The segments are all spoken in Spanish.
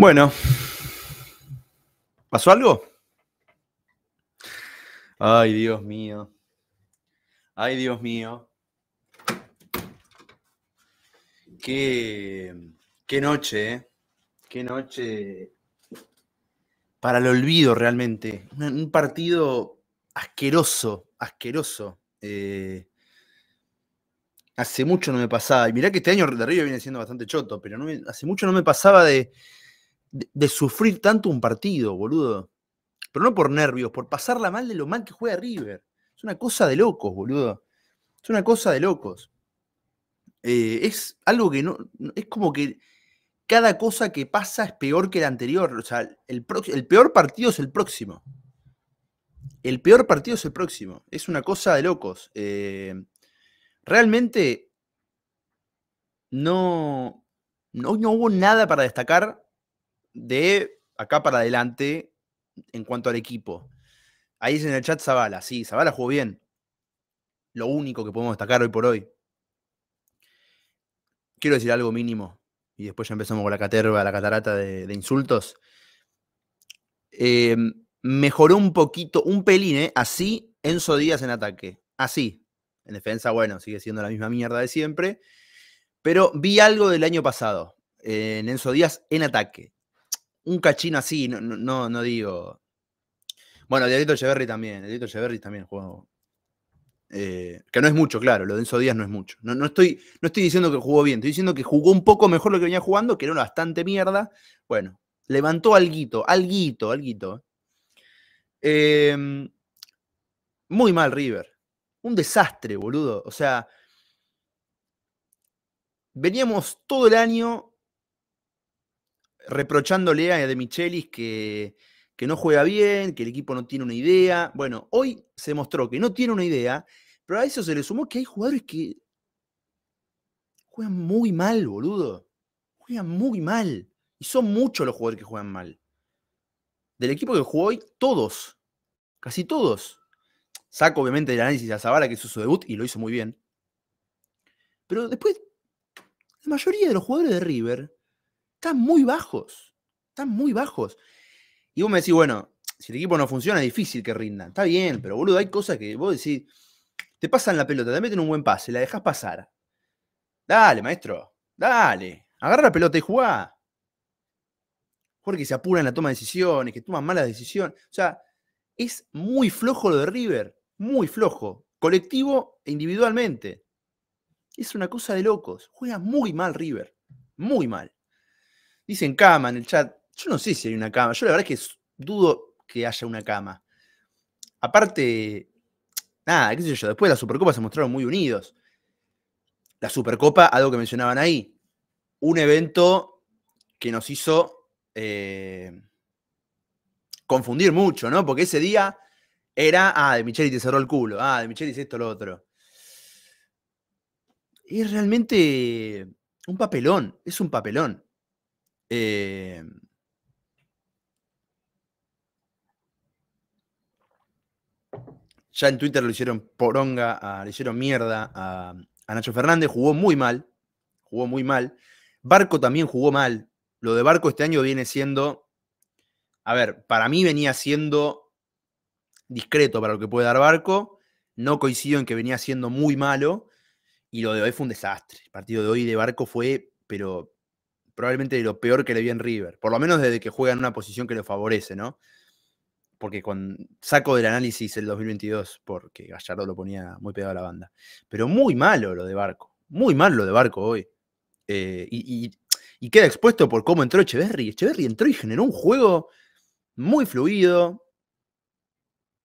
Bueno, ¿pasó algo? Ay, Dios mío. Ay, Dios mío. Qué, noche, ¿eh? Qué noche para el olvido realmente. Un, partido asqueroso, asqueroso. Eh, hace mucho no me pasaba, y mirá que este año de Río viene siendo bastante choto, pero no hace mucho no me pasaba de, de, sufrir tanto un partido, boludo. Pero no por nervios, por pasarla mal de lo mal que juega River. Es una cosa de locos, boludo. Es una cosa de locos. Eh, es algo que no. Es como que cada cosa que pasa es peor que la anterior. O sea, el, el peor partido es el próximo. El peor partido es el próximo. Es una cosa de locos. Eh, realmente no, no, hubo nada para destacar de acá para adelante en cuanto al equipo. Ahí dice en el chat Zavala, sí, Zavala jugó bien. Lo único que podemos destacar hoy por hoy. Quiero decir algo mínimo, y después ya empezamos con la caterva, la catarata de, insultos. Em, mejoró un poquito, un pelín, ¿eh? así Enzo Díaz en ataque. Así. En defensa, bueno, sigue siendo la misma mierda de siempre. Pero vi algo del año pasado en Enzo Díaz en ataque un cachín así, no, no, digo. Bueno, Diablito Cheverry también, Diablito Cheverry también jugó. Eh, que no es mucho, claro, lo de Enzo Díaz no es mucho. No, estoy, no estoy diciendo que jugó bien, estoy diciendo que jugó un poco mejor lo que venía jugando, que era una bastante mierda. Bueno, levantó alguito, alguito, alguito. Em, muy mal River. Un desastre, boludo. O sea, veníamos todo el año reprochándole a De Michelis que, no juega bien, que el equipo no tiene una idea. Bueno, hoy se mostró que no tiene una idea, pero a eso se le sumó que hay jugadores que juegan muy mal, boludo. Juegan muy mal. Y son muchos los jugadores que juegan mal. Del equipo que jugó hoy, todos. Casi todos. Saco obviamente el análisis de Zavala, que hizo su debut y lo hizo muy bien. Pero después, la mayoría de los jugadores de River están muy bajos. Están muy bajos. Y vos me decís, bueno, si el equipo no funciona, es difícil que rindan. Está bien, pero boludo, hay cosas que vos decís, te pasan la pelota, te meten un buen pase, la dejas pasar. Dale, maestro, dale. Agarra la pelota y jugá. Porque se apura en la toma de decisiones, que toman malas decisiones. O sea, es muy flojo lo de River, muy flojo, colectivo e individualmente. Es una cosa de locos. Juega muy mal River, muy mal. Dicen cama en el chat. Yo no sé si hay una cama. Yo la verdad es que dudo que haya una cama. Aparte, nada, qué sé yo. Después de la Supercopa se mostraron muy unidos. La Supercopa, algo que mencionaban ahí. Un evento que nos hizo eh, confundir mucho, ¿no? Porque ese día era, ah, de Micheli te cerró el culo, ah, de Micheli esto, lo otro. Es realmente un papelón, es un papelón. Eh, ya en Twitter lo hicieron poronga, ah, le hicieron mierda a, Nacho Fernández, jugó muy mal, jugó muy mal. Barco también jugó mal. Lo de Barco este año viene siendo, a ver, para mí venía siendo discreto para lo que puede dar Barco. No coincido en que venía siendo muy malo. Y lo de hoy fue un desastre. El partido de hoy de Barco fue, pero probablemente lo peor que le vi en River, por lo menos desde que juega en una posición que lo favorece, ¿no? Porque con, saco del análisis el 2022 porque Gallardo lo ponía muy pegado a la banda. Pero muy malo lo de Barco, muy malo lo de Barco hoy. Eh, y, y, queda expuesto por cómo entró Echeverry. Echeverry entró y generó un juego muy fluido.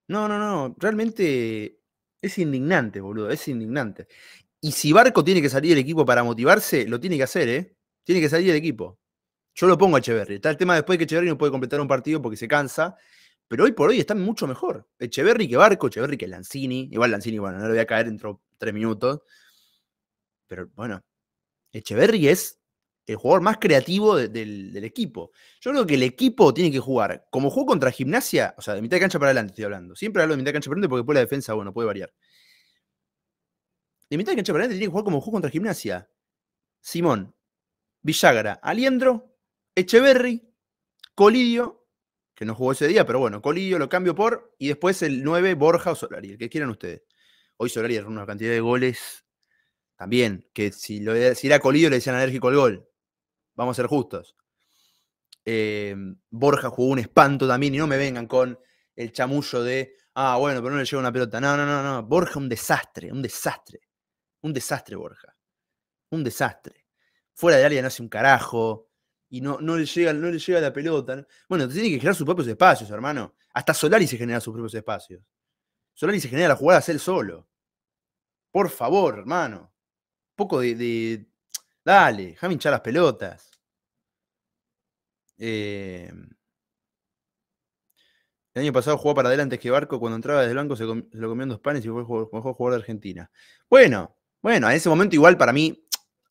No, no, no, realmente es indignante, boludo, es indignante. Y si Barco tiene que salir del equipo para motivarse, lo tiene que hacer, ¿eh? Tiene que salir el equipo. Yo lo pongo a Echeverry. Está el tema después que Echeverry no puede completar un partido porque se cansa. Pero hoy por hoy está mucho mejor. Echeverry que Barco, Echeverry que Lanzini. Igual Lanzini, bueno, no le voy a caer dentro de tres minutos. Pero bueno, Echeverry es el jugador más creativo del, equipo. Yo creo que el equipo tiene que jugar. Como juego contra gimnasia, o sea, de mitad de cancha para adelante estoy hablando. Siempre hablo de mitad de cancha para adelante porque después la defensa, bueno, puede variar. De mitad de cancha para adelante tiene que jugar como juego contra gimnasia. Simón, Villagra, Aliendro, Echeverry, Colidio, que no jugó ese día, pero bueno, Colidio lo cambio por, y después el 9, Borja o Solari, el que quieran ustedes. Hoy Solari erró una cantidad de goles también, que si, lo, si era Colidio le decían alérgico al gol. Vamos a ser justos. Eh, Borja jugó un espanto también, y no me vengan con el chamullo de, ah, bueno, pero no le llega una pelota. No, no, no, no. Borja un desastre, un desastre. Un desastre, Borja. Un desastre fuera de área no hace un carajo y no, no, le, llega, no le llega la pelota. Bueno, tiene que generar sus propios espacios, hermano. Hasta Solari se genera sus propios espacios. Solari se genera la jugada él solo. Por favor, hermano. Un poco de, Dale, déjame hinchar las pelotas. Eh, el año pasado jugó para adelante que Barco. Cuando entraba desde el banco se, lo comió dos panes y fue el mejor jugador de Argentina. Bueno, bueno, en ese momento igual para mí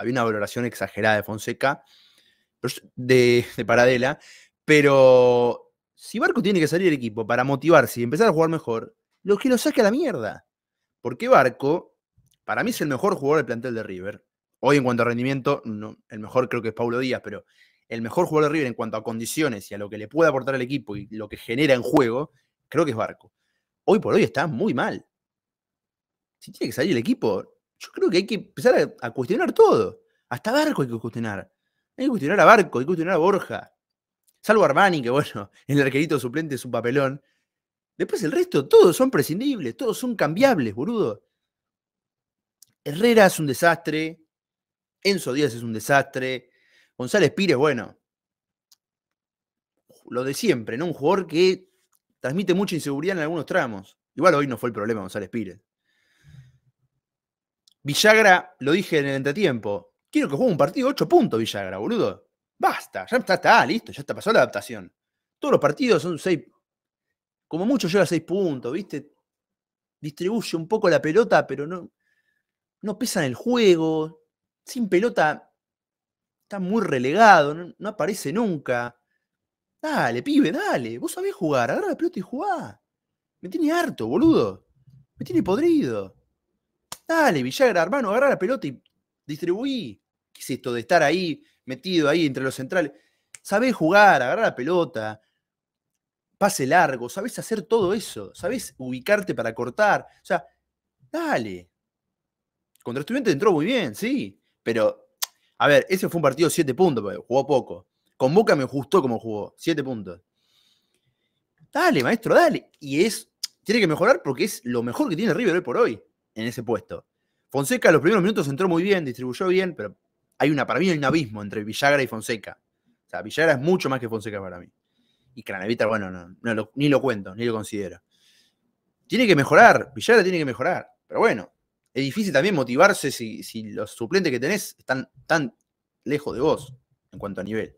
había una valoración exagerada de Fonseca, de, Paradela, pero si Barco tiene que salir del equipo para motivarse y empezar a jugar mejor, lo que lo saque a la mierda. Porque Barco, para mí es el mejor jugador del plantel de River. Hoy en cuanto a rendimiento, no, el mejor creo que es Paulo Díaz, pero el mejor jugador de River en cuanto a condiciones y a lo que le puede aportar al equipo y lo que genera en juego, creo que es Barco. Hoy por hoy está muy mal. Si tiene que salir el equipo, yo creo que hay que empezar a, cuestionar todo. Hasta Barco hay que cuestionar. Hay que cuestionar a Barco, hay que cuestionar a Borja. Salvo Armani, que bueno, el arquerito suplente es un papelón. Después el resto, todos son prescindibles, todos son cambiables, boludo. Herrera es un desastre. Enzo Díaz es un desastre. González Pires, bueno. Lo de siempre, ¿no? Un jugador que transmite mucha inseguridad en algunos tramos. Igual hoy no fue el problema González Pires. Villagra, lo dije en el entretiempo, quiero que juegue un partido, 8 puntos Villagra, boludo. Basta, ya está, listo, ya está, pasó la adaptación. Todos los partidos son 6, como mucho llega a 6 puntos, ¿viste? Distribuye un poco la pelota, pero no, no pesa en el juego. Sin pelota está muy relegado, no, no aparece nunca. Dale, pibe, dale. Vos sabés jugar, agarra la pelota y jugá. Me tiene harto, boludo. Me tiene podrido. Dale, Villagra, hermano, agarra la pelota y distribuí. ¿Qué es esto de estar ahí, metido ahí entre los centrales? Sabés jugar, agarrar la pelota, pase largo, sabés hacer todo eso, sabés ubicarte para cortar. O sea, dale. Contra Estudiante entró muy bien, sí, pero, a ver, ese fue un partido de 7 puntos, jugó poco. Con Boca me gustó como jugó, 7 puntos. Dale, maestro, dale. Y es, tiene que mejorar porque es lo mejor que tiene River por hoy en ese puesto. Fonseca los primeros minutos entró muy bien, distribuyó bien, pero hay una, para mí hay un abismo entre Villagra y Fonseca. O sea, Villagra es mucho más que Fonseca para mí. Y Cranevita, bueno, no, ni lo cuento, ni lo considero. Tiene que mejorar, Villagra tiene que mejorar. Pero bueno, es difícil también motivarse si, los suplentes que tenés están tan lejos de vos en cuanto a nivel.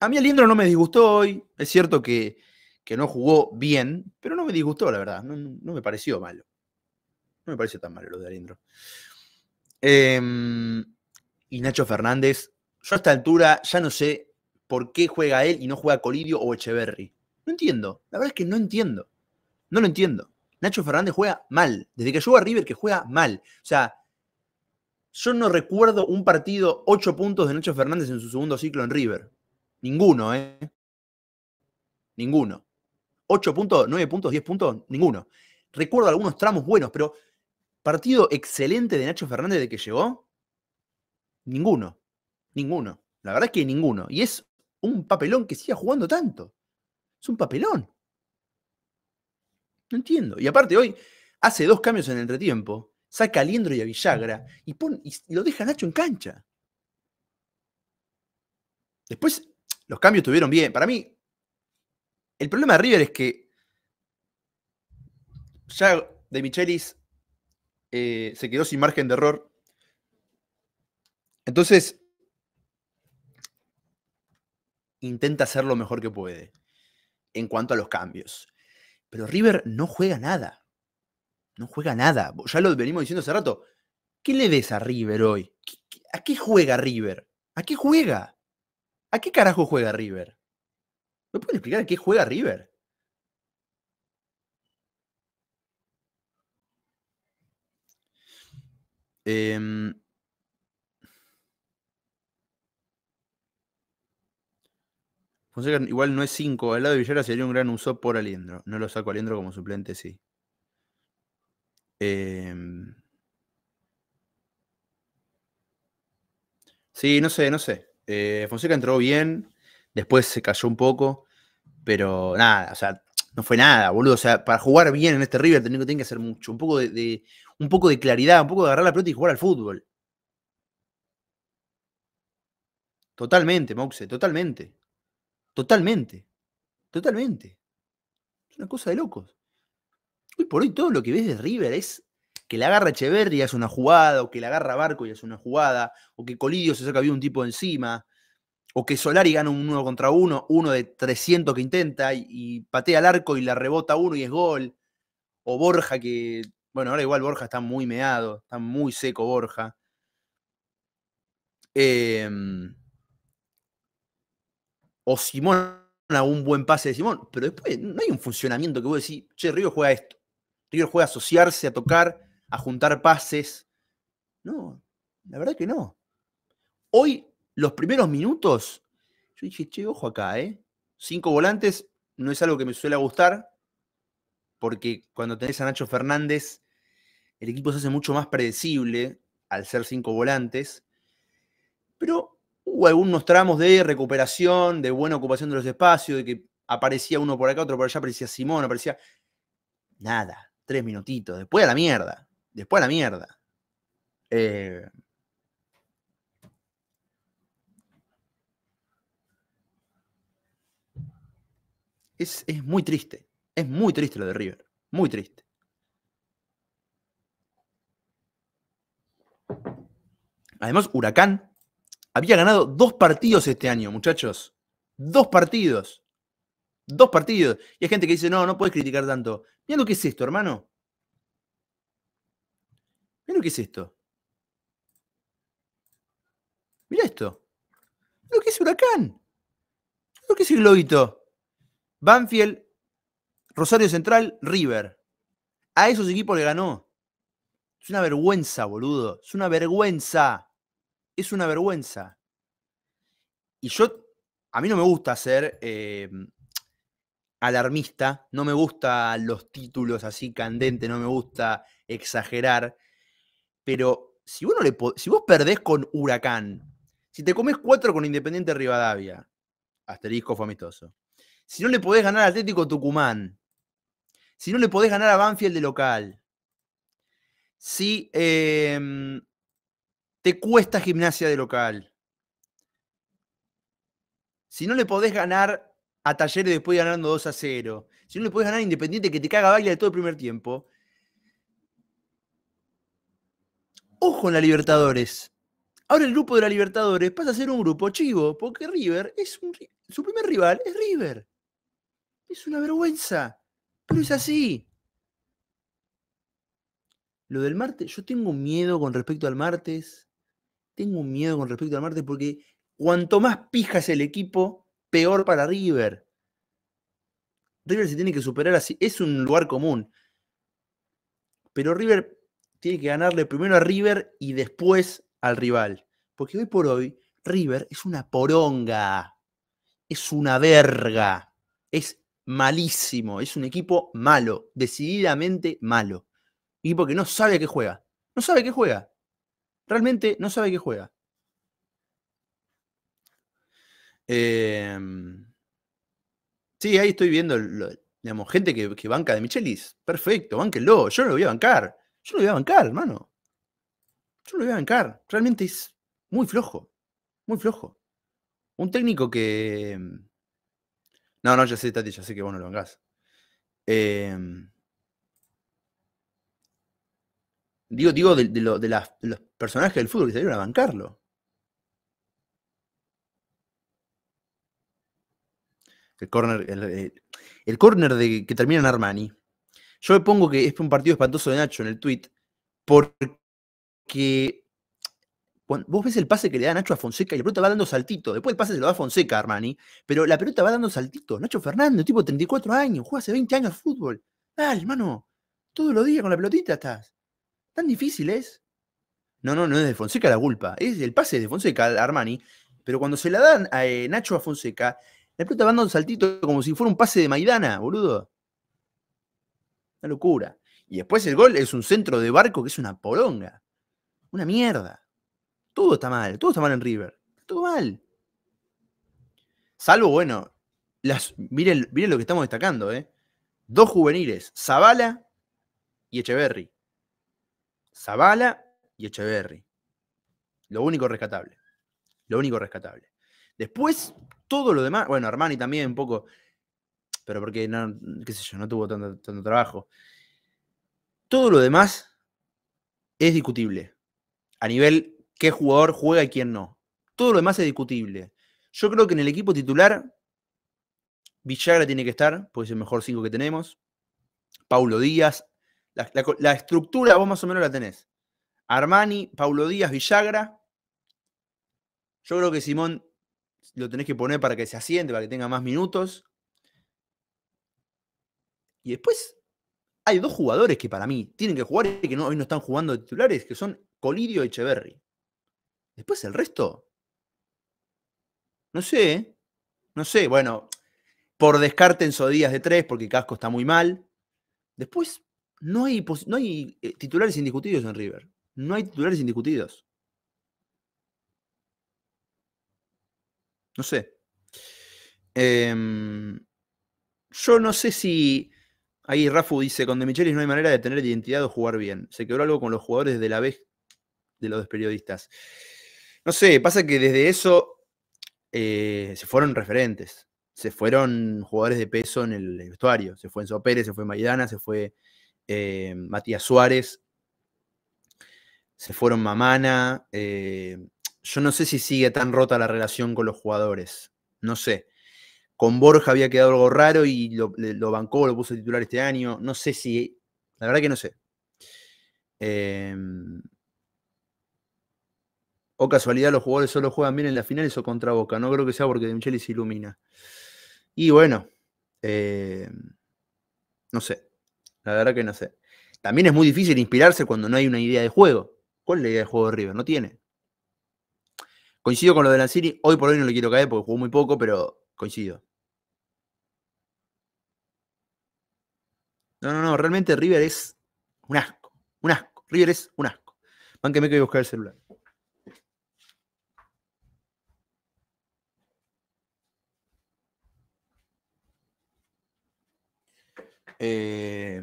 A mí Aliendro no me disgustó hoy. Es cierto que, no jugó bien, pero no me disgustó, la verdad. No, no me pareció malo. No me parece tan malo lo de Alindro. Em, y Nacho Fernández. Yo a esta altura ya no sé por qué juega él y no juega Colidio o Echeverry. No entiendo. La verdad es que no entiendo. No lo entiendo. Nacho Fernández juega mal. Desde que llegó a River que juega mal. O sea, yo no recuerdo un partido, ocho puntos de Nacho Fernández en su segundo ciclo en River. Ninguno, ¿eh? Ninguno. Ocho puntos, nueve puntos, diez puntos, ninguno. Recuerdo algunos tramos buenos, pero Partido excelente de Nacho Fernández de que llegó. Ninguno. Ninguno. La verdad es que ninguno. Y es un papelón que siga jugando tanto. Es un papelón. No entiendo. Y aparte, hoy hace dos cambios en el entretiempo. Saca a Liendro y a Villagra y, y lo deja Nacho en cancha. Después, los cambios estuvieron bien. Para mí, el problema de River es que ya de Michelis eh, se quedó sin margen de error. Entonces, intenta hacer lo mejor que puede en cuanto a los cambios. Pero River no juega nada. No juega nada. Ya lo venimos diciendo hace rato. ¿Qué le des a River hoy? ¿A qué juega River? ¿A qué juega? ¿A qué carajo juega River? ¿Me pueden explicar a qué juega River? Fonseca em, igual no es 5. Al lado de Villera sería un gran uso por Aliendro. No lo saco Aliendro como suplente, sí. Em, sí, no sé, no sé. Eh, Fonseca entró bien, después se cayó un poco, pero nada, o sea, no fue nada, boludo. O sea, para jugar bien en este River tiene que hacer mucho. Un poco de un poco de claridad, un poco de agarrar la pelota y jugar al fútbol. Totalmente, Moxe, totalmente. Totalmente. Totalmente. Es una cosa de locos. Hoy por hoy todo lo que ves de River es que la agarra Echeverri y hace una jugada, o que la agarra Barco y hace una jugada, o que Colidio se saca bien un tipo encima, o que Solari gana un uno contra uno, uno de 300 que intenta y, patea al arco y la rebota uno y es gol, o Borja que bueno, ahora igual Borja está muy meado, está muy seco Borja. Em, o Simón, un buen pase de Simón, pero después no hay un funcionamiento que vos decís, che, Río juega esto. Río juega a asociarse, a tocar, a juntar pases. No, la verdad que no. Hoy, los primeros minutos, yo dije, che, ojo acá, ¿eh? Cinco volantes, no es algo que me suele gustar porque cuando tenés a Nacho Fernández, el equipo se hace mucho más predecible al ser cinco volantes, pero hubo algunos tramos de recuperación, de buena ocupación de los espacios, de que aparecía uno por acá, otro por allá, aparecía Simón, aparecía... Nada, tres minutitos, después a la mierda, después a la mierda. Eh, es, muy triste. Es muy triste lo de River. Muy triste. Además, Huracán había ganado dos partidos este año, muchachos. Dos partidos. Dos partidos. Y hay gente que dice, no, no puedes criticar tanto. Mira lo que es esto, hermano. Mira lo que es esto. Mira esto. Mirá lo que es Huracán. Mira lo que es el globito. Banfield Rosario Central, River. A esos equipos le ganó. Es una vergüenza, boludo. Es una vergüenza. Es una vergüenza. Y yo, a mí no me gusta ser em, alarmista, no me gustan los títulos así candentes, no me gusta exagerar, pero si, uno le si vos perdés con Huracán, si te comes cuatro con Independiente Rivadavia, asterisco fue amistoso, si no le podés ganar al Atlético Tucumán, si no le podés ganar a Banfield de local, si em, te cuesta gimnasia de local, si no le podés ganar a Talleres después ganando 2 a 0, si no le podés ganar a Independiente que te caga Baila de todo el primer tiempo, ojo en la Libertadores. Ahora el grupo de la Libertadores pasa a ser un grupo chivo, porque River es un, su primer rival es River. Es una vergüenza. Pero es así. Lo del martes, yo tengo miedo con respecto al martes. Tengo miedo con respecto al martes porque cuanto más pija es el equipo, peor para River. River se tiene que superar así. Es un lugar común. Pero River tiene que ganarle primero a River y después al rival. Porque hoy por hoy, River es una poronga. Es una verga. Es malísimo, es un equipo malo, decididamente malo. Y equipo que no sabe qué juega, no sabe qué juega. Realmente no sabe qué juega. Em, sí, ahí estoy viendo, gente que, banca de Michelis. Perfecto, lo, Yo no lo voy a bancar. Yo lo voy a bancar, hermano. Yo no lo voy a bancar. Realmente es muy flojo. Muy flojo. Un técnico que, em, no, no, ya sé, Tati, ya sé que vos no lo hagas em, digo, digo de, los personajes del fútbol que salieron a bancarlo. El corner, el, eh, de que termina en Armani. Yo me pongo que es un partido espantoso de Nacho en el tweet porque vos ves el pase que le da Nacho a Fonseca y la pelota va dando saltito. Después el pase se lo da a Fonseca, Armani, pero la pelota va dando saltito. Nacho Fernández, tipo 34 años, juega hace 20 años fútbol. Dale, hermano, todos los días con la pelotita estás. Tan difícil es. No, no, no es de Fonseca la culpa. Es el pase de Fonseca a Armani, pero cuando se la dan a eh, Nacho a Fonseca, la pelota va dando saltito como si fuera un pase de Maidana, boludo. Una locura. Y después el gol es un centro de barco que es una polonga. Una mierda. Todo está mal, todo está mal en River. Todo mal. Salvo, bueno, las, miren, lo que estamos destacando, ¿eh? Dos juveniles, Zabala y Echeverry. Zabala y Echeverry. Lo único rescatable. Lo único rescatable. Después, todo lo demás, bueno, Armani también un poco, pero porque no, qué sé yo, no tuvo tanto, tanto trabajo. Todo lo demás es discutible a nivel qué jugador juega y quién no. Todo lo demás es discutible. Yo creo que en el equipo titular, Villagra tiene que estar, porque es el mejor cinco que tenemos. Paulo Díaz. La, estructura vos más o menos la tenés. Armani, Paulo Díaz, Villagra. Yo creo que Simón lo tenés que poner para que se asiente, para que tenga más minutos. Y después hay dos jugadores que para mí tienen que jugar y que no, hoy no están jugando titulares, que son Colidio y Después el resto, no sé, no sé, bueno, por descarte en Sodías de tres porque Casco está muy mal. Después, no hay, no hay eh, titulares indiscutidos en River. No hay titulares indiscutidos. No sé. Em, yo no sé si. Ahí Rafu dice: con De Michelis no hay manera de tener identidad o jugar bien. Se quebró algo con los jugadores de la vez de los periodistas. No sé, pasa que desde eso eh, se fueron referentes, se fueron jugadores de peso en el vestuario, se fue Enzo Pérez, se fue Maidana, se fue eh, Matías Suárez, se fueron Mamana. Eh, yo no sé si sigue tan rota la relación con los jugadores, no sé. Con Borja había quedado algo raro y lo, lo bancó, lo puso titular este año. No sé si. La verdad que no sé. Eh, o casualidad, los jugadores solo juegan bien en las finales o contra Boca. No creo que sea porque De Micheli se ilumina. Y bueno, eh, no sé. La verdad que no sé. También es muy difícil inspirarse cuando no hay una idea de juego. ¿Cuál es la idea de juego de River? No tiene. Coincido con lo de Lanzini. Hoy por hoy no le quiero caer porque jugó muy poco, pero coincido. No, no, no. Realmente River es un asco. Un asco. River es un asco. Mánqueme que voy a buscar el celular. Eh,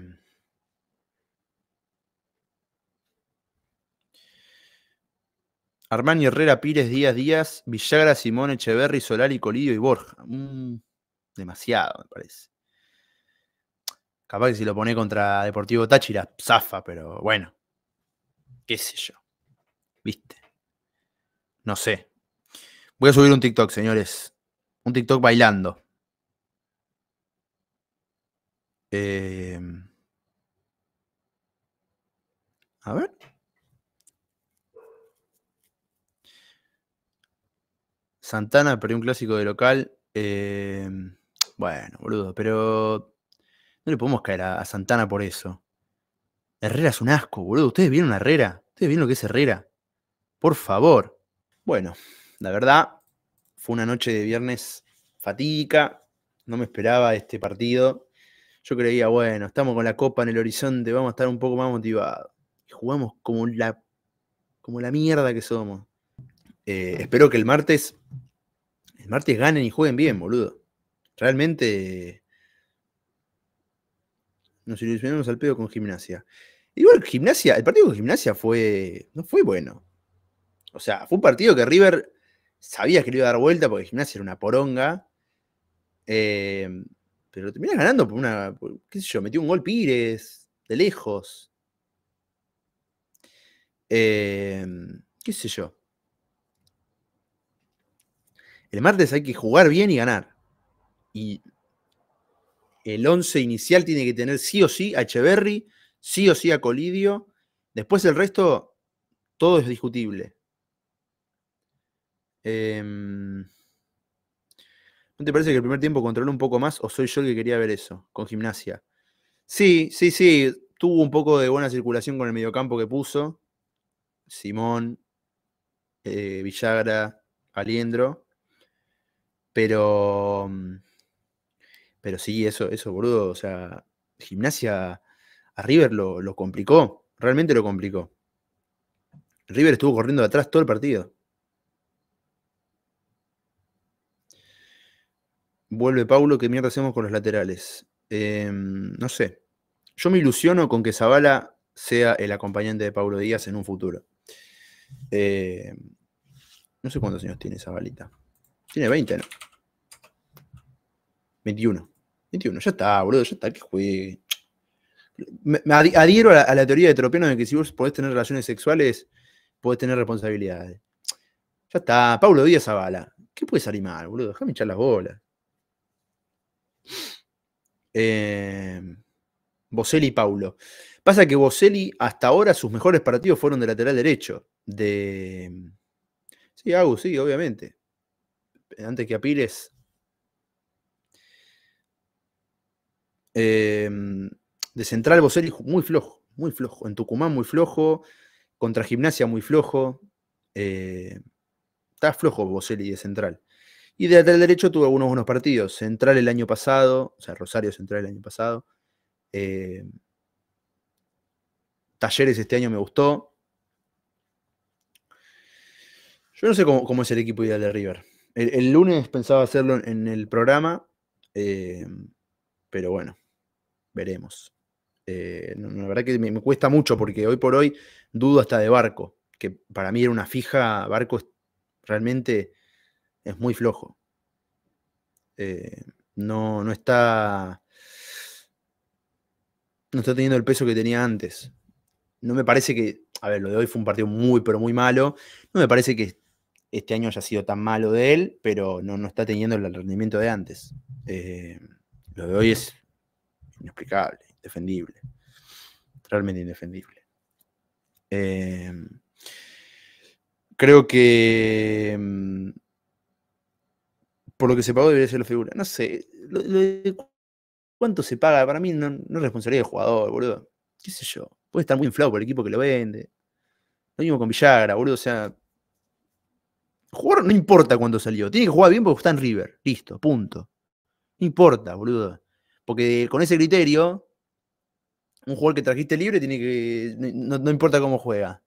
Armani Herrera, Pires, Díaz, Díaz, Villagra, Simón, Echeverri, Solari, Colidio y Borja. Mm, demasiado, me parece. Capaz que si lo pone contra Deportivo Táchira, zafa, pero bueno. Qué sé yo. ¿Viste? No sé. Voy a subir un TikTok, señores. Un TikTok bailando. Em, a ver. Santana perdió un clásico de local. Em, bueno, boludo, pero no le podemos caer a, Santana por eso. Herrera es un asco, boludo. Ustedes vieron a Herrera. Ustedes vieron lo que es Herrera. Por favor. Bueno, la verdad, fue una noche de viernes fatiga No me esperaba este partido. Yo creía, bueno, estamos con la copa en el horizonte, vamos a estar un poco más motivados. Y jugamos como la, como la mierda que somos. Eh, espero que el martes, el martes ganen y jueguen bien, boludo. Realmente nos ilusionamos al pedo con gimnasia. Igual gimnasia, el partido con gimnasia fue, no fue bueno. O sea, fue un partido que River sabía que le iba a dar vuelta porque gimnasia era una poronga. Eh, pero terminás ganando por una. ¿Qué sé yo? Metió un gol Pires, de lejos. Em, ¿Qué sé yo? El martes hay que jugar bien y ganar. Y el 11 inicial tiene que tener sí o sí a Echeverry, sí o sí a Colidio. Después el resto, todo es discutible. Eh, ¿No te parece que el primer tiempo controló un poco más o soy yo el que quería ver eso con gimnasia? Sí, sí, sí. Tuvo un poco de buena circulación con el mediocampo que puso. Simón, eh, Villagra, Aliendro. Pero. Mm, pero sí, eso, eso, boludo. O sea, gimnasia a River lo, lo complicó. Realmente lo complicó. River estuvo corriendo de atrás todo el partido. Vuelve Paulo, ¿qué mierda hacemos con los laterales? Em, no sé. Yo me ilusiono con que Zavala sea el acompañante de pablo Díaz en un futuro. Eh, no sé cuántos años tiene Zabalita. Tiene 20, ¿no? 21. 21, ya está, boludo, ya está, que juegue. Me, adhiero a la, teoría de Tropiano de que si vos podés tener relaciones sexuales, podés tener responsabilidades. Ya está, pablo Díaz Zavala. ¿Qué puede animar, boludo? Déjame echar las bolas. Eh, Boselli y Paulo. Pasa que Boselli hasta ahora sus mejores partidos fueron de lateral derecho. De... Sí, Agus, sí, obviamente. Antes que a eh, de central Boselli muy flojo, muy flojo. En Tucumán muy flojo. Contra Gimnasia muy flojo. Eh, está flojo Boselli de central. Y de derecho tuvo algunos buenos partidos. Central el año pasado, o sea, Rosario Central el año pasado. Eh, Talleres este año me gustó. Yo no sé cómo, es el equipo ideal de River. El, lunes pensaba hacerlo en el programa, eh, pero bueno, veremos. Eh, la verdad que me, cuesta mucho porque hoy por hoy dudo hasta de Barco, que para mí era una fija. Barco realmente es muy flojo. Eh, no, no está. No está teniendo el peso que tenía antes. No me parece que. A ver, lo de hoy fue un partido muy, pero muy malo. No me parece que este año haya sido tan malo de él, pero no, está teniendo el rendimiento de antes. Eh, lo de hoy es inexplicable, indefendible. Realmente indefendible. Eh, creo que mm, por lo que se pagó debería ser la figura. No sé, ¿cuánto se paga? Para mí no, es responsabilidad del jugador, boludo. ¿Qué sé yo? Puede estar muy inflado por el equipo que lo vende. Lo mismo con Villagra, boludo. O sea, jugador no importa cuándo salió. Tiene que jugar bien porque está en River. Listo, punto. No importa, boludo. Porque con ese criterio, un jugador que trajiste libre tiene que. No, no importa cómo juega.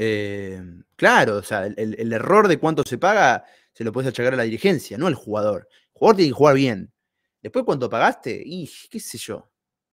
Eh, Claro, o sea, el, error de cuánto se paga se lo puedes achacar a la dirigencia, no al jugador. El jugador tiene que jugar bien. Después, cuánto pagaste, y qué sé yo.